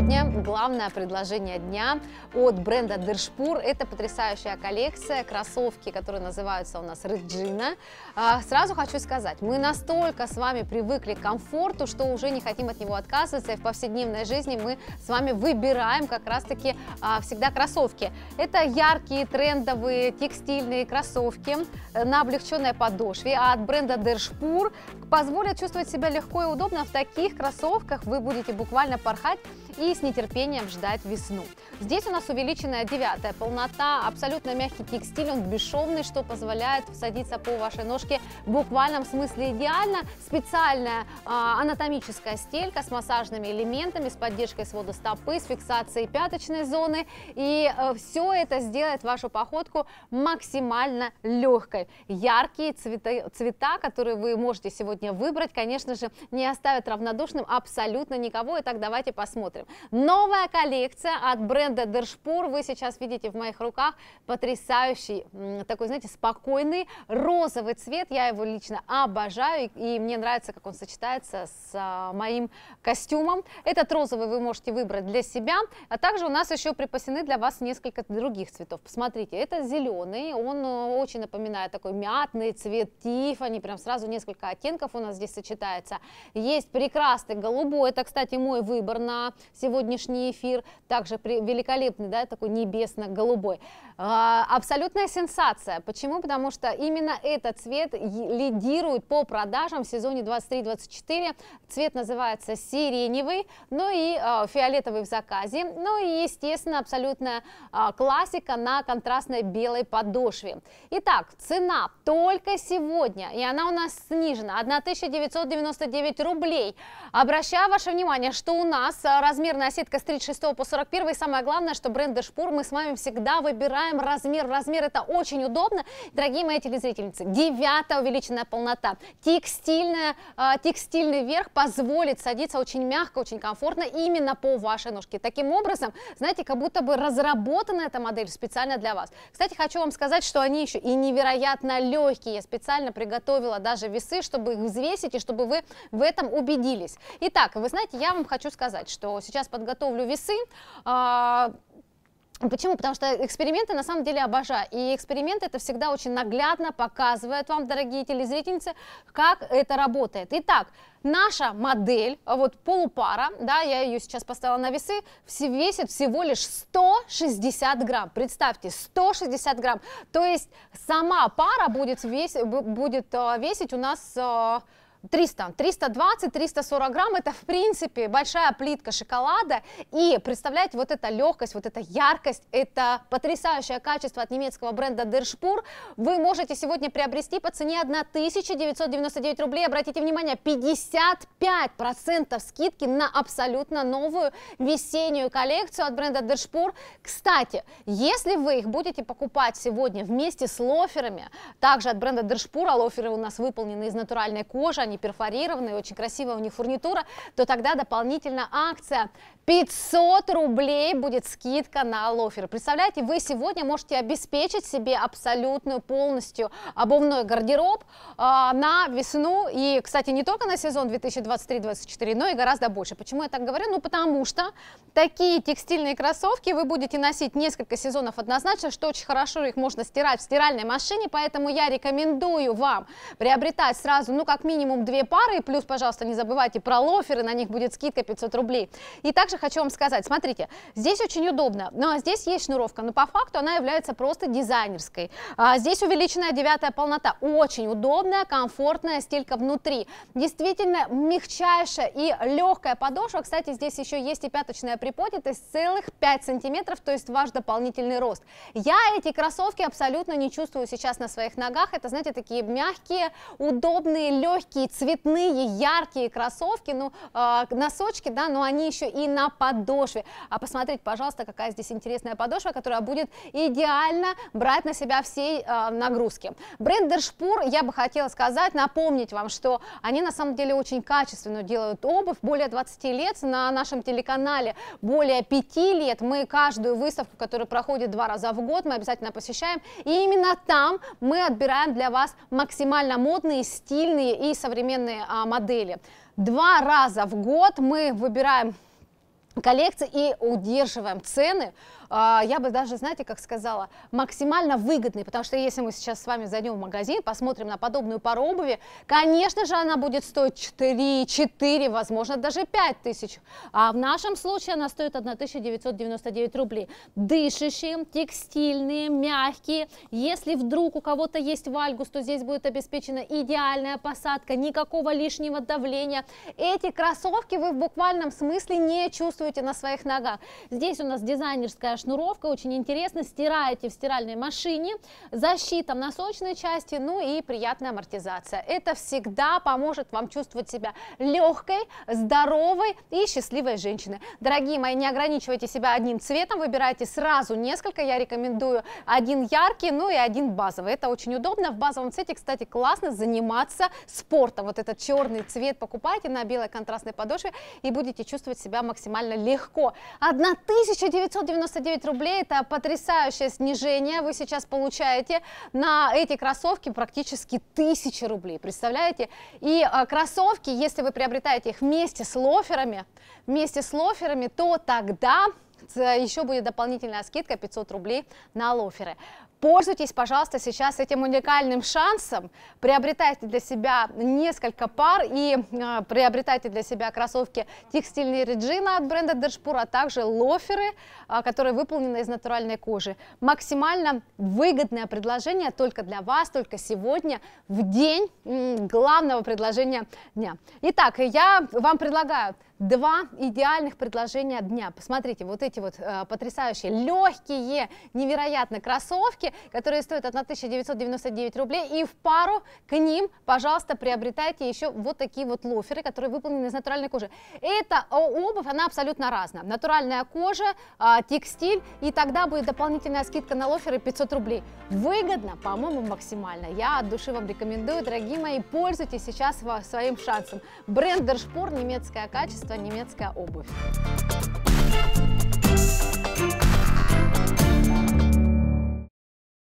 сегодня главное предложение дня от бренда Дершпур. Это потрясающая коллекция, кроссовки, которые называются у нас Реджина. А, сразу хочу сказать, мы настолько с вами привыкли к комфорту, что уже не хотим от него отказываться, и в повседневной жизни мы с вами выбираем как раз-таки а, всегда кроссовки. Это яркие, трендовые, текстильные кроссовки э, на облегченной подошве, а от бренда Дершпур позволят чувствовать себя легко и удобно в таких кроссовках вы будете буквально порхать и и с нетерпением ждать весну. Здесь у нас увеличенная девятая полнота, абсолютно мягкий текстиль, он бесшовный, что позволяет всадиться по вашей ножке в буквальном смысле идеально. Специальная а, анатомическая стелька с массажными элементами, с поддержкой свода стопы, с фиксацией пяточной зоны. И а, э, все это сделает вашу походку максимально легкой. Яркие цвета, цвета, которые вы можете сегодня выбрать, конечно же, не оставят равнодушным абсолютно никого. Итак, давайте посмотрим. Новая коллекция от бренда Дершпур. Вы сейчас видите в моих руках потрясающий, такой, знаете, спокойный розовый цвет. Я его лично обожаю, и мне нравится, как он сочетается с а, моим костюмом. Этот розовый вы можете выбрать для себя. А также у нас еще припасены для вас несколько других цветов. Посмотрите, это зеленый, он э, очень напоминает такой мятный цвет Тифани, прям сразу несколько оттенков у нас здесь сочетается. Есть прекрасный голубой, это, кстати, мой выбор на сегодняшний эфир, также великолепный, да, такой небесно-голубой. А, абсолютная сенсация. Почему? Потому что именно этот цвет лидирует по продажам в сезоне 23-24. Цвет называется сиреневый, ну и а, фиолетовый в заказе. Ну и, естественно, абсолютная а, классика на контрастной белой подошве. Итак, цена только сегодня, и она у нас снижена, 1999 рублей. Обращаю ваше внимание, что у нас а, размер Всемирная сетка с 36 по 41. И самое главное, что бренды шпур мы с вами всегда выбираем размер. Размер это очень удобно. Дорогие мои телезрительницы, девятая увеличенная полнота. Текстильная, э, текстильный верх позволит садиться очень мягко, очень комфортно именно по вашей ножке. Таким образом, знаете, как будто бы разработана эта модель специально для вас. Кстати, хочу вам сказать, что они еще и невероятно легкие. Я специально приготовила даже весы, чтобы их взвесить и чтобы вы в этом убедились. Итак, вы знаете, я вам хочу сказать, что сейчас сейчас подготовлю весы. А, почему? Потому что эксперименты на самом деле обожаю. И эксперименты это всегда очень наглядно показывает вам, дорогие телезрительницы, как это работает. Итак, наша модель, а вот полупара, да, я ее сейчас поставила на весы, весит всего лишь 160 грамм. Представьте, 160 грамм. То есть сама пара будет, вес, будет а, весить у нас 300, 320-340 грамм это в принципе большая плитка шоколада и представляете вот эта легкость, вот эта яркость, это потрясающее качество от немецкого бренда Дершпур вы можете сегодня приобрести по цене 1999 рублей, обратите внимание 55% скидки на абсолютно новую весеннюю коллекцию от бренда Дершпур кстати, если вы их будете покупать сегодня вместе с лоферами, также от бренда Дершпура, лоферы у нас выполнены из натуральной кожи, они перфорированные, очень красивая у них фурнитура, то тогда дополнительно акция 500 рублей будет скидка на лоферы. Представляете, вы сегодня можете обеспечить себе абсолютную полностью обувной гардероб э, на весну и, кстати, не только на сезон 2023-2024, но и гораздо больше. Почему я так говорю? Ну, потому что такие текстильные кроссовки вы будете носить несколько сезонов однозначно, что очень хорошо, их можно стирать в стиральной машине, поэтому я рекомендую вам приобретать сразу, ну, как минимум минимум две пары. плюс, пожалуйста, не забывайте про лоферы, на них будет скидка 500 рублей. И также хочу вам сказать, смотрите, здесь очень удобно. Ну, а здесь есть шнуровка, но по факту она является просто дизайнерской. А здесь увеличенная девятая полнота. Очень удобная, комфортная стелька внутри. Действительно мягчайшая и легкая подошва. Кстати, здесь еще есть и пяточная приподнятость целых 5 сантиметров, то есть ваш дополнительный рост. Я эти кроссовки абсолютно не чувствую сейчас на своих ногах. Это, знаете, такие мягкие, удобные, легкие, цветные, яркие кроссовки, ну, а, носочки, да, но они еще и на подошве. А посмотрите, пожалуйста, какая здесь интересная подошва, которая будет идеально брать на себя все а, нагрузки. Бренд Дершпур, я бы хотела сказать, напомнить вам, что они на самом деле очень качественно делают обувь, более 20 лет, на нашем телеканале более 5 лет, мы каждую выставку, которая проходит два раза в год, мы обязательно посещаем, и именно там мы отбираем для вас максимально модные, стильные и современные современные а, модели. Два раза в год мы выбираем коллекции и удерживаем цены, а, я бы даже, знаете, как сказала, максимально выгодные, потому что если мы сейчас с вами зайдем в магазин, посмотрим на подобную пару обуви, конечно же, она будет стоить 4, 4, возможно, даже 5 тысяч, а в нашем случае она стоит 1999 рублей. Дышащие, текстильные, мягкие, если вдруг у кого-то есть вальгус, то здесь будет обеспечена идеальная посадка, никакого лишнего давления. Эти кроссовки вы в буквальном смысле не чувствуете чувствуете на своих ногах. Здесь у нас дизайнерская шнуровка, очень интересно, стираете в стиральной машине, защита носочной части, ну и приятная амортизация. Это всегда поможет вам чувствовать себя легкой, здоровой и счастливой женщиной. Дорогие мои, не ограничивайте себя одним цветом, выбирайте сразу несколько, я рекомендую один яркий, ну и один базовый. Это очень удобно, в базовом цвете, кстати, классно заниматься спортом. Вот этот черный цвет покупайте на белой контрастной подошве и будете чувствовать себя максимально довольно легко. 1999 рублей – это потрясающее снижение. Вы сейчас получаете на эти кроссовки практически 1000 рублей, представляете? И а, кроссовки, если вы приобретаете их вместе с лоферами, вместе с лоферами, то тогда э, еще будет дополнительная скидка 500 рублей на лоферы. Пользуйтесь, пожалуйста, сейчас этим уникальным шансом. Приобретайте для себя несколько пар и э, приобретайте для себя кроссовки текстильные Реджина от бренда Держпур, а также лоферы, э, которые выполнены из натуральной кожи. Максимально выгодное предложение только для вас, только сегодня, в день главного предложения дня. Итак, я вам предлагаю Два идеальных предложения дня. Посмотрите, вот эти вот э, потрясающие, легкие, невероятно кроссовки, которые стоят от 1999 рублей. И в пару к ним, пожалуйста, приобретайте еще вот такие вот лоферы, которые выполнены из натуральной кожи. Эта обувь, она абсолютно разная. Натуральная кожа, э, текстиль, и тогда будет дополнительная скидка на лоферы 500 рублей. Выгодно, по-моему, максимально. Я от души вам рекомендую, дорогие мои, пользуйтесь сейчас своим шансом. Бренд Дершпор, немецкое качество немецкая обувь.